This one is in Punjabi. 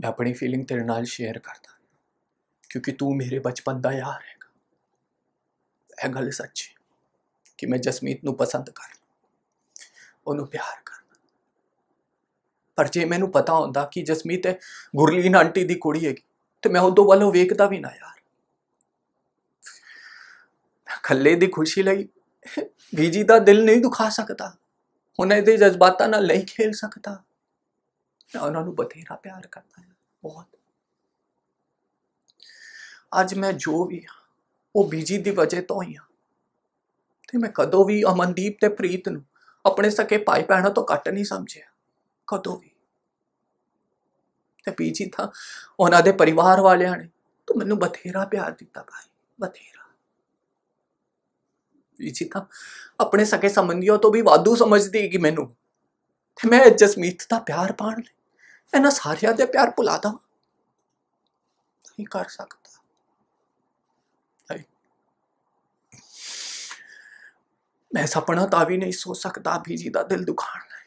ਮੈਂ ਆਪਣੀ ਫੀਲਿੰਗ ਤੇਰੇ ਨਾਲ ਸ਼ੇਅਰ ਕਰਦਾ ਕਿਉਂਕਿ ਤੂੰ ਮੇਰੇ ਬਚਪਨ ਦਾ ਯਾਰ ਹੈਗਾ ਇਹ ਗੱਲ ਸੱਚ ਹੈ ਕਿ ਮੈਂ ਜਸਮੀਤ ਨੂੰ ਪਸੰਦ ਕਰ ਉਹਨੂੰ ਪਿਆਰ ਕਰ ਪਰ ਜੇ ਮੈਨੂੰ ਪਤਾ ਹੁੰਦਾ ਕਿ ਜਸਮੀਤ ਹੈ ਗੁਰਲੀਨ ਆਂਟੀ ਦੀ ਕੁੜੀ ਹੈਗੀ ਤੇ ਮੈਂ ਉਹਦੋਂ ਵੱਲੋਂ ਵੇਖਦਾ ਵੀ ਨਾ ਯਾਰ ਖੱਲੇ ਦੀ ਖੁਸ਼ੀ ਲਈ ਵੀਜੀ ਦਾ ਦਿਲ ਨਹੀਂ ਦੁਖਾ ਸਕਦਾ ਉਹਨੇ ਇਹਦੇ ਜਜ਼ਬਾਤਾਂ ਨਾਲ ਨਹੀਂ ਖੇਲ ਸਕਦਾ ਉਹਨਾਂ ਨੂੰ ਬਥੇਰਾ ਪਿਆਰ ਕਰਦਾ ਹਾਂ ਬਹੁਤ ਅੱਜ ਮੈਂ ਜੋ ਵੀ ਹਾਂ ਉਹ ਬੀਜੀ ਦੀ ਵਜ੍ਹਾ ਤੋਂ ਹੀ ਹਾਂ ਤੇ ਮੈਂ ਕਦੋਂ ਵੀ ਅਮਨਦੀਪ ਤੇ ਪ੍ਰੀਤ ਨੂੰ ਆਪਣੇ ਸਕੇ ਪਾਈ ਭੈਣਾਂ ਤੋਂ ਕੱਟ ਨਹੀਂ ਸਮਝਿਆ ਕਦੋਂ ਵੀ ਤੇ ਬੀਜੀ ਤਾਂ ਉਹਨਾਂ ਦੇ ਪਰਿਵਾਰ ਵਾਲਿਆਂ ਨੇ ਤੂੰ ਮੈਨੂੰ ਬਥੇਰਾ ਪਿਆਰ ਦਿੱਤਾ ਭਾਈ ਬਥੇਰਾ ਬੀਜੀ ਤਾਂ ਆਪਣੇ ਸਕੇ ਸੰਬੰਧੀਆਂ ਤੋਂ ਵੀ ਵਾਧੂ ਸਮਝਦੀ ਕਿ ਮੈਨੂੰ ਤੇ ਮੈਂ ਜਸਮੀਤ ਦਾ ਪਿਆਰ ਪਾਣ ਲਈ ਇਹਨਾਂ ਸਾਰਿਆਂ ਦੇ ਪਿਆਰ ਭੁਲਾ ਦਾਂ ਨਹੀਂ ਕਰ ਸਕਦਾ ਮੈਂ ਸਪਨਾ ਤਾਂ ਵੀ ਨਹੀਂ ਸੋਚ ਸਕਦਾ ਭੀ ਜੀ ਦਾ ਦਿਲ ਦੁਖਾਣਾ